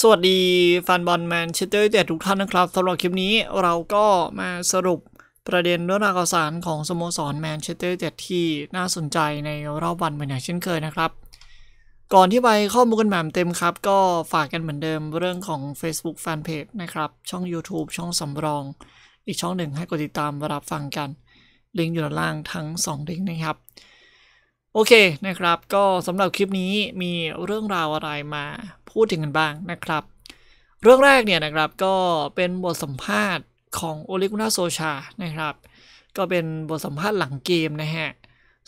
สวัสดีแฟนบอลแมนเชสเตอร์ยูไนเต็ดทุกท่านนะครับสำหรับคลิปนี้เราก็มาสรุปประเด็นเรื่องราวข่าวสารของสโมสรแมนเชสเตอร์ยูไนเต็ดที่น่าสนใจในรอบวันเหมือนอย่างเช่นเคยนะครับ ก่อนที่ไปข้อมูลกันแบบเต็มครับ ก็ฝากกันเหมือนเดิมเรื่องของ Facebook Fanpage นะครับ ช่อง YouTube ช่องสำรอง อีกช่องหนึ่งให้กดติดตามรับฟังกัน ลิงก์อยู่ด้านล่างทั้ง2ลิงก์นะครับโอเคนะครับก็สำหรับคลิปนี้มีเรื่องราวอะไรมาพูดถึงกันบ้างนะครับ เรื่องแรกเนี่ยนะครับก็เป็นบทสัมภาษณ์ของโอลิกุนาโซชานะครับ ก็เป็นบทสัมภาษณ์หลังเกมนะฮะ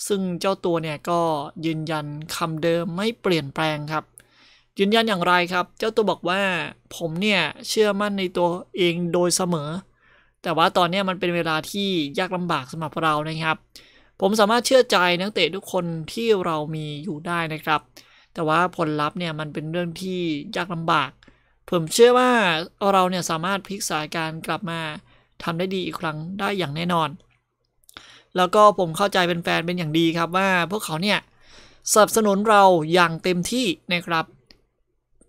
ซึ่งเจ้าตัวเนี่ยก็ยืนยันคำเดิมไม่เปลี่ยนแปลงครับ ยืนยันอย่างไรครับ เจ้าตัวบอกว่าผมเนี่ยเชื่อมั่นในตัวเองโดยเสมอ แต่ว่าตอนนี้มันเป็นเวลาที่ยากลำบากสำหรับเรานะครับ ผมสามารถเชื่อใจนักเตะทุกคนที่เรามีอยู่ได้นะครับเแต่ว่าผลลัพธ์เนี่ยมันเป็นเรื่องที่ยากลำบาก ผมเชื่อว่าเราเนี่ยสามารถพลิกสายการกลับมาทำได้ดีอีกครั้งได้อย่างแน่นอน แล้วก็ผมเข้าใจเป็นแฟนเป็นอย่างดีครับว่าพวกเขาเนี่ยสนับสนุนเราอย่างเต็มที่นะครับ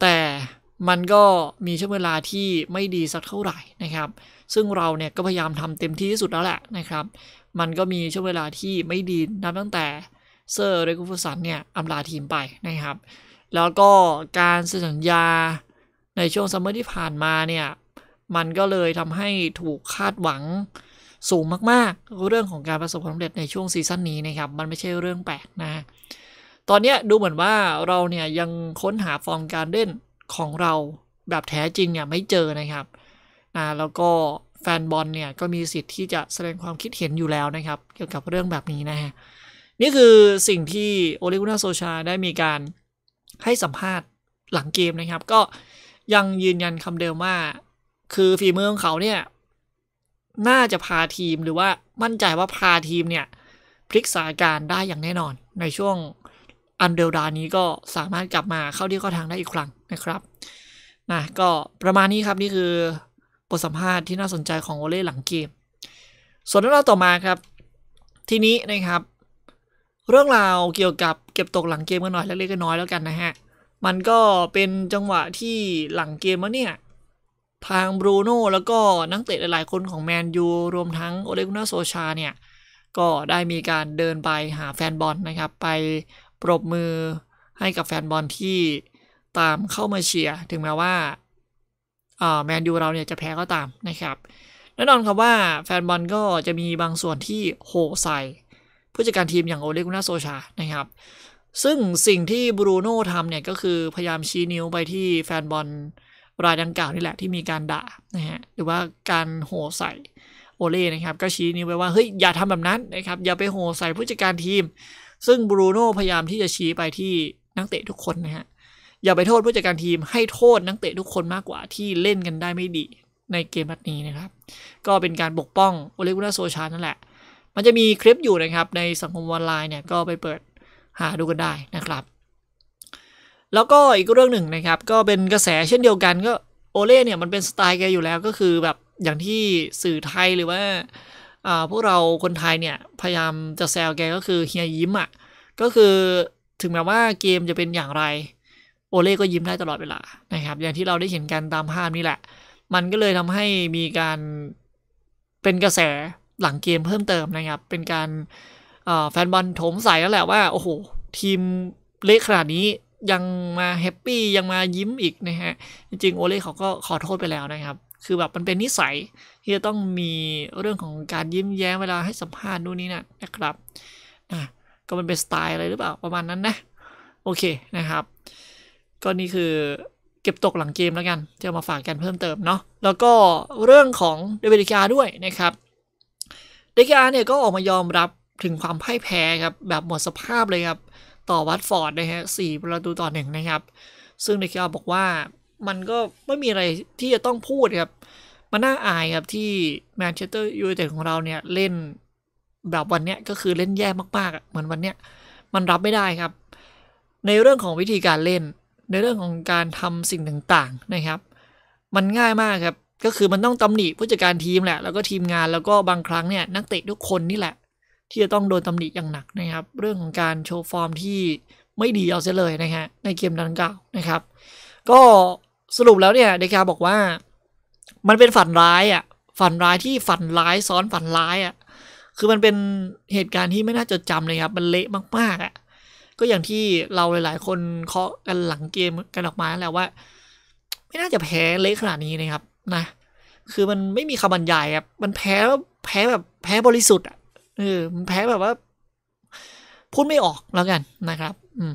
แต่มันก็มีช่วงเวลาที่ไม่ดีสักเท่าไหร่นะครับ ซึ่งเราเนี่ยก็พยายามทำเต็มที่ที่สุดแล้วแหละนะครับ มันก็มีช่วงเวลาที่ไม่ดีนับตั้งแต่เซอร์เรกูฟูสันเนี่ยอำลาทีมไปนะครับ แล้วก็การเซ็นสัญญาในช่วงซัมเมอร์ที่ผ่านมาเนี่ย มันก็เลยทำให้ถูกคาดหวังสูงมาก ๆ เรื่องของการประสบความสำเร็จในช่วงซีซั่นนี้นะครับ มันไม่ใช่เรื่องแปลกนะ ตอนนี้ดูเหมือนว่าเราเนี่ยยังค้นหาฟอร์มการเล่นของเราแบบแท้จริงเนี่ยไม่เจอนะครับนะแล้วก็แฟนบอลเนี่ยก็มีสิทธิ์ที่จะแสดงความคิดเห็นอยู่แล้วนะครับ เกี่ยวกับเรื่องแบบนี้นะฮะนี่คือสิ่งที่โอเลกุนาโซชาได้มีการให้สัมภาษณ์หลังเกมนะครับ ก็ยังยืนยันคำเดิมว่า คือฝีมือของเขาเนี่ย น่าจะพาทีมหรือว่ามั่นใจว่าพาทีมเนี่ยพลิกสถานการณ์ได้อย่างแน่นอน ในช่วงอันเดลดานี้ก็สามารถกลับมาเข้าที่เข้าทางได้อีกครั้งนะครับนะก็ประมาณนี้ครับนี่คือบทสัมภาษณ์ที่น่าสนใจของโอเล่หลังเกม ส่วนเรื่องต่อมาครับ ทีนี้นะครับเรื่องราวเกี่ยวกับเก็บตกหลังเกมกันหน่อยเล็กๆน้อยแล้วกันนะฮะ มันก็เป็นจังหวะที่หลังเกมมาเนี่ย ทางบรูโน่แล้วก็นักเตะหลายๆคนของแมนยูรวมทั้งโอเลกุนาโซชาเนี่ย ก็ได้มีการเดินไปหาแฟนบอลนะครับ ไปปรบมือให้กับแฟนบอลที่ตามเข้ามาเชียร์ถึงแม้ว่าแมนยูเราเนี่ยจะแพ้ก็ตามนะครับแน่นอนครับว่าแฟนบอลก็จะมีบางส่วนที่โหใส่ผู้จัดการทีมอย่างโอเลกุนาโซชา นะครับ ซึ่งสิ่งที่บรูโน่ทำเนี่ยก็คือพยายามชี้นิ้วไปที่แฟนบอลรายดังกล่าวนี่แหละที่มีการด่านะฮะ หรือว่าการโห่ใส่โอเล่ นะครับ ก็ชี้นิ้วไปว่าเฮ้ยอย่าทำแบบนั้นนะครับอย่าไปโห่ใส่ผู้จัดการทีม ซึ่งบรูโน่พยายามที่จะชี้ไปที่นักเตะทุกคนนะฮะอย่าไปโทษผู้จัดการทีมให้โทษนักเตะทุกคนมากกว่าที่เล่นกันได้ไม่ดีในเกมนัดนี้นะครับ ก็เป็นการปกป้องโอเลกุนาโซชานั่นแหละมันจะมีคลิปอยู่นะครับในสังคมออนไลน์เนี่ยก็ไปเปิดหาดูกันได้นะครับ แล้วก็อีกเรื่องหนึ่งนะครับ ก็เป็นกระแสเช่นเดียวกันก็โอเล่เนี่ยมันเป็นสไตล์แกอยู่แล้วก็คือแบบอย่างที่สื่อไทยหรือว่าพวกเราคนไทยเนี่ยพยายามจะแซวแกก็คือเฮียยิ้มอะ่ะก็คือถึงแม้ว่าเกมจะเป็นอย่างไรโอเล่ก็ยิ้มได้ตลอดเวลานะครับ อย่างที่เราได้เห็นกันตามภาพนี่แหละ มันก็เลยทำให้มีการเป็นกระแสหลังเกมเพิ่มเติมนะครับ เป็นการแฟนบอลโถมใส่แล้วแหละว่าโอ้โหทีมเละขนาดนี้ยังมาแฮปปี้ยังมายิ้มอีกนะฮะจริงๆโอเล่เขาก็ขอโทษไปแล้วนะครับ คือแบบมันเป็นนิสัยที่จะต้องมีเรื่องของการยิ้มแย้มเวลาให้สัมภาษณ์นู่นนี่นะนะครับนะก็มันเป็นสไตล์อะไรหรือเปล่าประมาณนั้นนะโอเคนะครับก็นี่คือเก็บตกหลังเกมแล้วกันจะมาฝากกันเพิ่มเติมเนาะแล้วก็เรื่องของเดวิดกาด้วยนะครับเดกาเนี่ยก็ออกมายอมรับถึงความพ่ายแพ้ครับ แบบหมดสภาพเลยครับ ต่อวัตฟอร์ดนะฮะสี่ประตูต่อหนึ่งนะครับ ซึ่งเดกาบอกว่ามันก็ไม่มีอะไรที่จะต้องพูดครับ มันน่าอายครับที่แมนเชสเตอร์ยูไนเต็ดของเราเนี่ยเล่นแบบวันเนี้ยก็คือเล่นแย่มากๆอ่ะเหมือนวันเนี้ยมันรับไม่ได้ครับ ในเรื่องของวิธีการเล่น ในเรื่องของการทำสิ่งต่างๆนะครับ มันง่ายมากครับก็คือมันต้องตำหนิผู้จัดการทีมแหละแล้วก็ทีมงานแล้วก็บางครั้งเนี่ยนักเตะทุกคนนี่แหละ ที่จะต้องโดนตำหนิอย่างหนักนะครับเรื่องของการโชว์ฟอร์มที่ไม่ดี เอาซะเลยนะฮะในเกมดังกล่าวนะครับ ก็สรุปแล้วเนี่ยเดคาบอกว่า มันเป็นฝันร้ายอ่ะฝันร้ายที่ฝันร้ายซ้อนฝันร้ายอ่ะคือมันเป็นเหตุการณ์ที่ไม่น่าจดจำเลยครับ มันเละมากๆอ่ะก็อย่างที่เราหลาย ๆ คนเคาะกันหลังเกมกันออกมาแล้วว่า ไม่น่าจะแพ้เละขนาดนี้นะครับนะคือมันไม่มีคำบรรยายครับมันแพ้แพ้แบบแพ้บริสุทธิ์อ่ะเออมันแพ้แบบว่าพูดไม่ออกแล้วกันนะครับอืม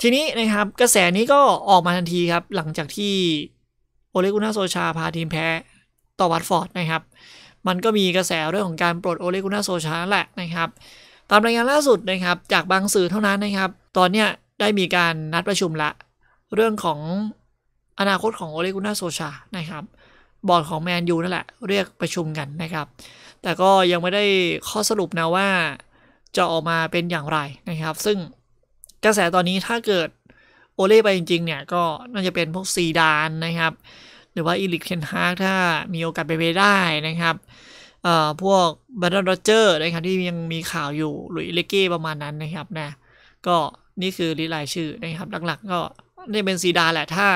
ทีนี้นะครับกระแสนี้ก็ออกมาทันทีครับ หลังจากที่โอเลกุนาโซชา พาทีมแพ้ ต่อวัตฟอร์ดนะครับ มันก็มีกระแสเรื่องของการปลดโอเลกุนาโซชาแหละนะครับ ตามรายงานล่าสุดนะครับ จากบางสื่อเท่านั้นนะครับ ตอนเนี้ยได้มีการนัดประชุมละ เรื่องของอนาคตของโอเลกุน่าโซชา นะครับ บอร์ดของแมนยูนั่นแหละ เรียกประชุมกันนะครับ แต่ก็ยังไม่ได้ข้อสรุปนะว่าจะออกมาเป็นอย่างไรนะครับ ซึ่งกระแสตอนนี้ถ้าเกิดโอเล่ไปจริง ๆ เนี่ย ก็น่าจะเป็นพวกซีดานนะครับ หรือว่าอิลิกเคนฮาร์ถ้ามีโอกาสไปไปได้นะครับเอ่อพวกบันดอนโรเจอร์นะครับที่ยังมีข่าวอยู่หรือเลเก้ประมาณนั้นนะครับนะก็นี่คือลิลายชื่อนะครับ หลักๆก็นี่เป็นซีดานแหละถ้า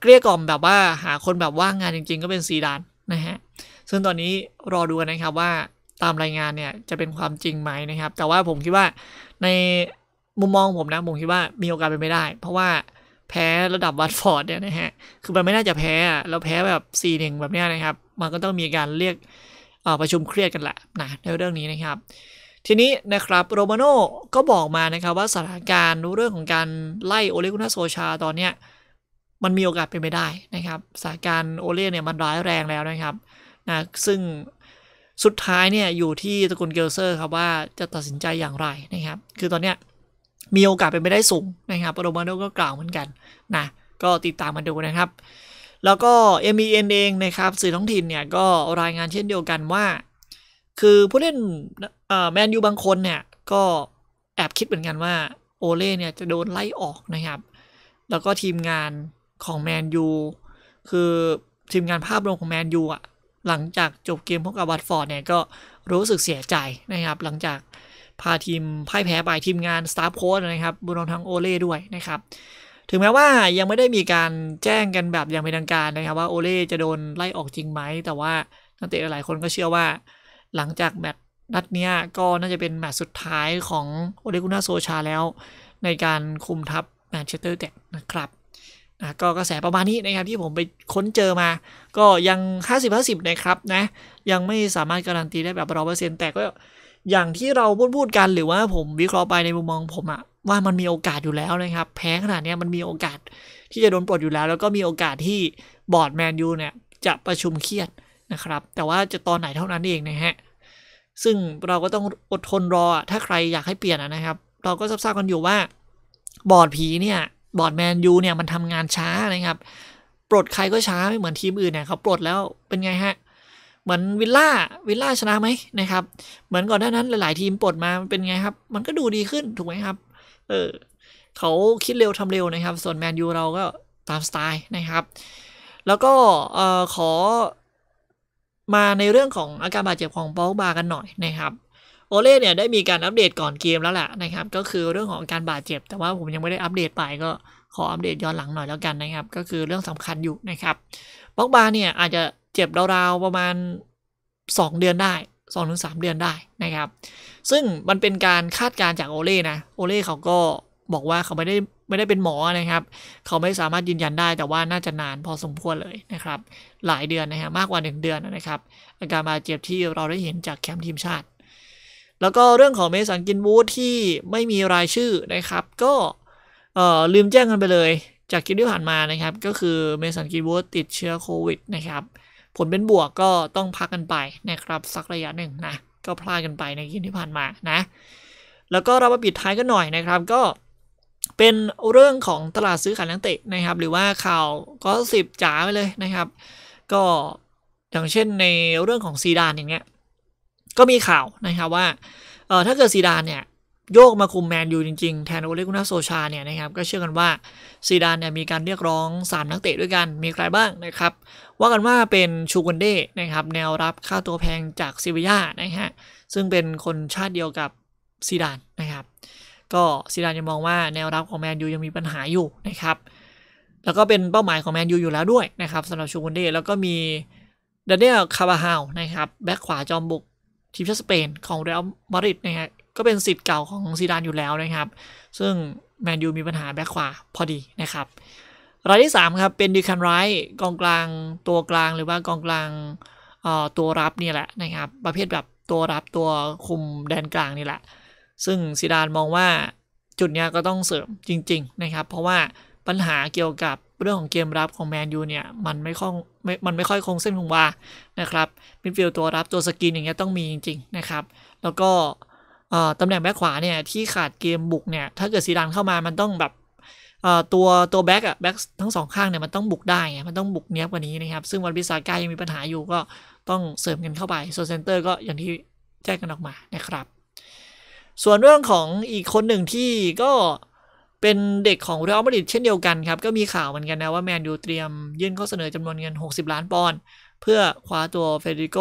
เกลี้ยกล่อมแบบว่าหาคนแบบว่างงานจริงๆก็เป็นซีดานนะฮะ ซึ่งตอนนี้รอดูนะครับว่าตามรายงานเนี่ยจะเป็นความจริงไหมนะครับ แต่ว่าผมคิดว่าในมุมมองผมนะผมคิดว่ามีโอกาสเป็นไม่ได้ เพราะว่าแพ้ระดับวัตฟอร์ดเนี่ยนะฮะ คือมันไม่น่าจะแพ้แล้วแพ้แบบซีหนึ่งแบบนี้นะครับ มันก็ต้องมีการเรียกประชุมเครียดกันแหละนะในเรื่องนี้นะครับ ทีนี้นะครับโรมาโน่ก็บอกมานะครับว่าสถานการณ์เรื่องของการไล่โอเลกุนาโซชาตอนเนี้ยมันมีโอกาสเป็นไปได้นะครับสถานการณ์โอเล่เนี่ยมันร้ายแรงแล้วนะครับนะซึ่งสุดท้ายเนี่ยอยู่ที่ตระกูลเกลเซอร์ครับว่าจะตัดสินใจอย่างไรนะครับ คือตอนเนี้ยมีโอกาสเป็นไปได้สูงนะครับโรมาโนก็กล่าวเหมือนกันนะ ก็ติดตามมาดูนะครับ แล้วก็ MEN เองนะครับสื่อท้องถิ่นเนี่ยก็รายงานเช่นเดียวกันว่า คือผู้เล่นแมนยูบางคนเนี่ยก็แอบคิดเหมือนกันว่าโอเล่เนี่ยจะโดนไล่ออกนะครับ แล้วก็ทีมงานของแมนยูคือ ทีมงานภาพรวมของแมนยูอ่ะ หลังจากจบเกมพบกับวัตฟอร์ดเนี่ยก็รู้สึกเสียใจนะครับ หลังจากพาทีมพ่ายแพ้ไปทีมงานสตารฟโค้ดนะครับบุรองทางโอเล่ด้วยนะครับ ถึงแม้ว่ายังไม่ได้มีการแจ้งกันแบบอย่างเป็นทางการนะครับว่าโอเล่จะโดนไล่ออกจริงไหมแต่ว่านักเตะหลายคนก็เชื่อว่า หลังจากแมตช์นัดนี้ก็น่าจะเป็นแมตช์สุดท้ายของโอเลกุน่าโซชาแล้ว ในการคุมทัพแมนเชสเตอร์เต็ดนะครับนะก็กระแสประมาณนี้นะครับที่ผมไปค้นเจอมาก็ยัง 50-50 นะครับนะ ยังไม่สามารถการันตีได้แบบร้อเปอร์เซ็นต์แต่ก็ อย่างที่เราพูดพูดกันหรือว่าผมวิเคราะห์ไปในมุมมองผมอะว่ามันมีโอกาสอยู่แล้วนะครับ แพ้ขนาดนี้มันมีโอกาสที่จะโดนปลดอยู่แล้ว แล้วก็มีโอกาสที่บอร์ดแมนยูเนี่ย จะประชุมเครียดนะครับ แต่ว่าจะตอนไหนเท่านั้นเองนะฮะซึ่งเราก็ต้องอดทนรอถ้าใครอยากให้เปลี่ยนนะครับเราก็ทราบกันอยู่ว่าบอร์ดผีเนี่ยบอร์ดแมนยูเนี่ยมันทำงานช้านะครับปลดใครก็ช้าไม่เหมือนทีมอื่นเนี่ยเขาปลดแล้วเป็นไงฮะเหมือนวิลล่าวิลล่าชนะไหมนะครับ เหมือนก่อนหน้านั้นหลายๆ ทีมปลดมาเป็นไงครับ มันก็ดูดีขึ้นถูกไหมครับเออเขาคิดเร็วทำเร็วนะครับ ส่วนแมนยูเราก็ตามสไตล์นะครับ แล้วก็เออขอมาในเรื่องของอาการบาดเจ็บของปอกบากันหน่อยนะครับโอเล่เนี่ยได้มีการอัปเดตก่อนเกมแล้วแหละนะครับก็คือเรื่องของการบาดเจ็บ แต่ว่าผมยังไม่ได้อัปเดตไปก็ขออัปเดตย้อนหลังหน่อยแล้วกันนะครับก็คือเรื่องสำคัญอยู่นะครับบล็อกบาเนี่ยอาจจะเจ็บราวๆประมาณ 2 เดือนได้2งถึงสเดือนได้นะครับ ซึ่งมันเป็นการคาดการจากโอเล่นะโอเล่เขาก็บอกว่าเขาไม่ได้ไม่ได้เป็นหมอนะครับเขาไม่สามารถยืนยันได้แต่ว่าน่าจะนานพอสมควรเลยนะครับหลายเดือนนะฮะมากกว่า 1 เดือนนะครับอาการบาดเจ็บที่เราได้เห็นจากแคมป์ทีมชาติแล้วก็เรื่องของเมสันกินวูดที่ไม่มีรายชื่อนะครับ ก็ลืมแจ้งกันไปเลย จากกินที่ผ่านมานะครับ ก็คือเมสันกินวูดติดเชื้อโควิดนะครับ ผลเป็นบวกก็ต้องพักกันไปนะครับสักระยะหนึ่งนะก็พลาดกันไปในกินที่ผ่านมานะแล้วก็เรามาปิดท้ายกันหน่อยนะครับ ก็เป็นเรื่องของตลาดซื้อขายนักเตะนะครับ หรือว่าข่าวก็สิบจ๋าไปเลยนะครับ ก็อย่างเช่นในเรื่องของซีดานอย่างเงี้ยก็มีข่าวนะครับว่าเออถ้าเกิดซีดานเนี่ยโยกมาคุมแมนยูจริงๆ แทนโอเลกุนาโซชาเนี่ยนะครับก็เชื่อกันว่าซีดานเนี่ยมีการเรียกร้อง 3 นักเตะด้วยกันมีใครบ้างนะครับ ว่ากันว่าเป็นชูกันเด้นะครับแนวรับค่าตัวแพงจากซิบิยานะฮะซึ่งเป็นคนชาติเดียวกับซีดานนะครับก็ซีดานจะมองว่าแนวรับของแมนยูยังมีปัญหาอยู่นะครับแล้วก็เป็นเป้าหมายของแมนยูอยู่แล้วด้วยนะครับสำหรับชูกันเด้แล้วก็มีดาเนียลคาบาฮาวนะครับแบ็คขวาจอมบุกทีมชาติสเปนของเรอัลมาดริดนะฮะก็เป็นสิทธิ์เก่าของซีดานอยู่แล้วนะครับ ซึ่งแมนยูมีปัญหาแบ็คขวาพอดีนะครับ รายที่3ครับเป็นดีคันไรกองกลางตัวกลางหรือว่ากองกลางตัวรับนี่แหละนะครับประเภทแบบตัวรับตัวคุมแดนกลางนี่แหละ ซึ่งซีดานมองว่าจุดนี้ก็ต้องเสริมจริงๆนะครับ เพราะว่าปัญหาเกี่ยวกับเรื่องของเกมรับของแมนยูเนี่ยมันไม่ค่อยไม่มันไม่ค่อยคงเส้นคงวานะครับมิดฟิลด์ตัวรับตัวสกินอย่างเงี้ยต้องมีจริง ๆนะครับ แล้วก็ตำแหน่งแบ็คขวาเนี่ยที่ขาดเกมบุกเนี่ยถ้าเกิดซีดานเข้ามามันต้องแบบตัวตัวแบ็กอะแบ็กทั้งสองข้างเนี่ยมันต้องบุกได้ไงมันต้องบุกเนี้ยบกว่านี้นะครับ ซึ่งวันพิซากายังมีปัญหาอยู่ก็ต้องเสริมกันเข้าไปส่วนเซนเตอร์ก็อย่างที่แจ้งกันออกมานะครับ ส่วนเรื่องของอีกคนหนึ่งที่ก็เป็นเด็กของเรอัลมาดริดเช่นเดียวกันครับก็มีข่าวเหมือนกันนะว่าแมนยูเตรียมยื่นข้อเสนอจำนวนเงิน60 ล้านปอนด์เพื่อคว้าตัวเฟเดริโก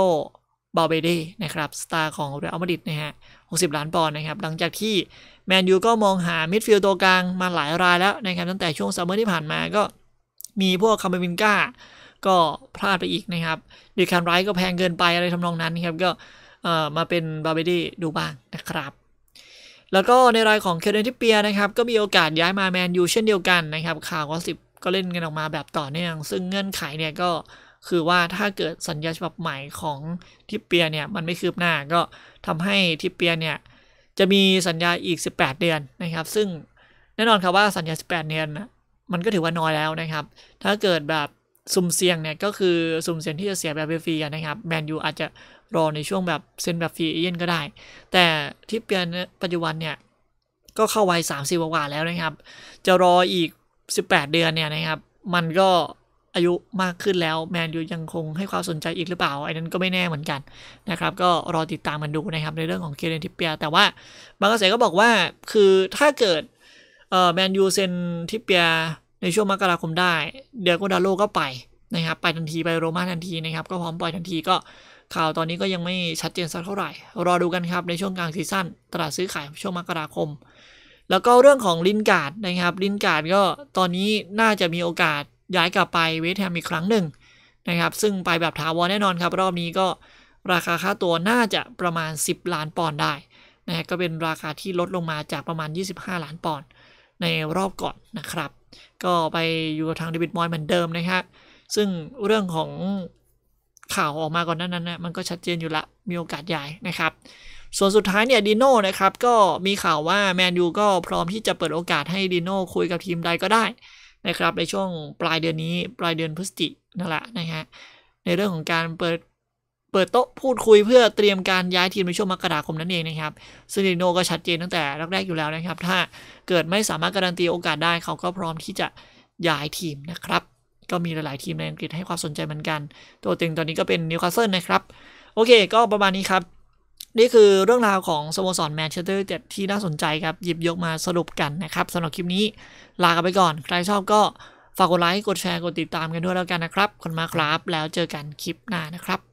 บาเบเดนะครับสตาร์ของเรอัลมาดริดนะฮะ60 ล้านปอนด์นะครับหลังจากที่แมนยูก็มองหามิดฟิลด์ตัวกลางมาหลายรายแล้วนะครับตั้งแต่ช่วงซัมเมอร์ที่ผ่านมาก็มีพวกคาเมวินกาก็พลาดไปอีกนะครับดิคันไรก็แพงเกินไปอะไรทำนองนั้นครับก็มาเป็นบาเบเดดูบ้างนะครับแล้วก็ในรายของเคเดนทิเปียนะครับก็มีโอกาสย้ายมาแมนยูเช่นเดียวกันนะครับข่าวก็สิบก็เล่นกันออกมาแบบต่อเนื่องซึ่งเงื่อนไขเนี่ยก็คือว่าถ้าเกิดสัญญาฉบับใหม่ของทิเปียเนี่ยมันไม่คืบหน้าก็ทำให้ทิเปียเนี่ยจะมีสัญญาอีก 18 เดือนนะครับ ซึ่งแน่นอนครับว่าสัญญา 18 เดือนนะมันก็ถือว่าน้อยแล้วนะครับถ้าเกิดแบบสุ่มเสี่ยงเนี่ยก็คือสุ่มเสี่ยงที่จะเสียแบบฟรีนะครับแมนยูอาจจะรอในช่วงแบบเซ็นแบบฟรีเอเย่นก็ได้ แต่ทิ่เปียนปัจจุบันเนี่ย ก็เข้าวัยสามสิบกว่าแล้วนะครับ จะรออีก 18 เดือนเนี่ยนะครับ มันก็อายุมากขึ้นแล้ว แมนยูยังคงให้ความสนใจอีกหรือเปล่า ไอ้นั้นก็ไม่แน่เหมือนกันนะครับก็รอติดตามมันดูนะครับ ในเรื่องของเคเรนทิปเปีย แต่ว่าบางกระแสก็บอกว่าคือถ้าเกิดแมนยูเซ็นทิปเปีย ในช่วงมกราคมได้ เดียโกดาโลก็ไปนะครับ ไปทันทีไปโรมาทันทีนะครับ ก็พร้อมปล่อยทันทีก็ข่าวตอนนี้ก็ยังไม่ชัดเจนสักเท่าไหร่รอดูกันครับในช่วงกลางซีซั่นตลาดซื้อขายช่วงมกราคม แล้วก็เรื่องของลินการ์ดนะครับ ลินการ์ดก็ตอนนี้น่าจะมีโอกาสย้ายกลับไปเวสแฮมอีกครั้งหนึ่งนะครับ ซึ่งไปแบบถาวรแน่นอนครับรอบนี้ก็ราคาค่าตัวน่าจะประมาณ 10 ล้านปอนด์ได้นะก็เป็นราคาที่ลดลงมาจากประมาณ 25 ล้านปอนด์ในรอบก่อนนะครับ ก็ไปอยู่ทางเดวิดมอยเหมือนเดิมนะครับซึ่งเรื่องของข่าวออกมาก่อนนั้นนะมันก็ชัดเจนอยู่ละมีโอกาสใหญ่นะครับ ส่วนสุดท้ายเนี่ยดีโน่นะครับก็มีข่าวว่าแมนยูก็พร้อมที่จะเปิดโอกาสให้ดีโน่คุยกับทีมใดก็ได้นะครับ ในช่วงปลายเดือนนี้ปลายเดือนพฤศจิกนั่นแหละนะฮะในเรื่องของการเปิดเปิดโต๊ะพูดคุยเพื่อเตรียมการย้ายทีมในช่วงมกราคมนั่นเองนะครับซึ่งดีโน่ก็ชัดเจนตั้งแต่แรกๆอยู่แล้วนะครับ ถ้าเกิดไม่สามารถการันตีโอกาสได้เขาก็พร้อมที่จะย้ายทีมนะครับก็มีหลาย ๆ ทีมในอังกฤษให้ความสนใจเหมือนกัน ตัวตึงตอนนี้ก็เป็นนิวคาสเซิลนะครับ โอเค ก็ประมาณนี้ครับ นี่คือเรื่องราวของสโมสรแมนเชสเตอร์เจ็ดที่น่าสนใจครับ หยิบยกมาสรุปกันนะครับสำหรับคลิปนี้ลากันไปก่อน ใครชอบก็ฝากกดไลค์ กดแชร์ กดติดตามกันด้วยแล้วกันนะครับ คนมาครับแล้วเจอกันคลิปหน้านะครับ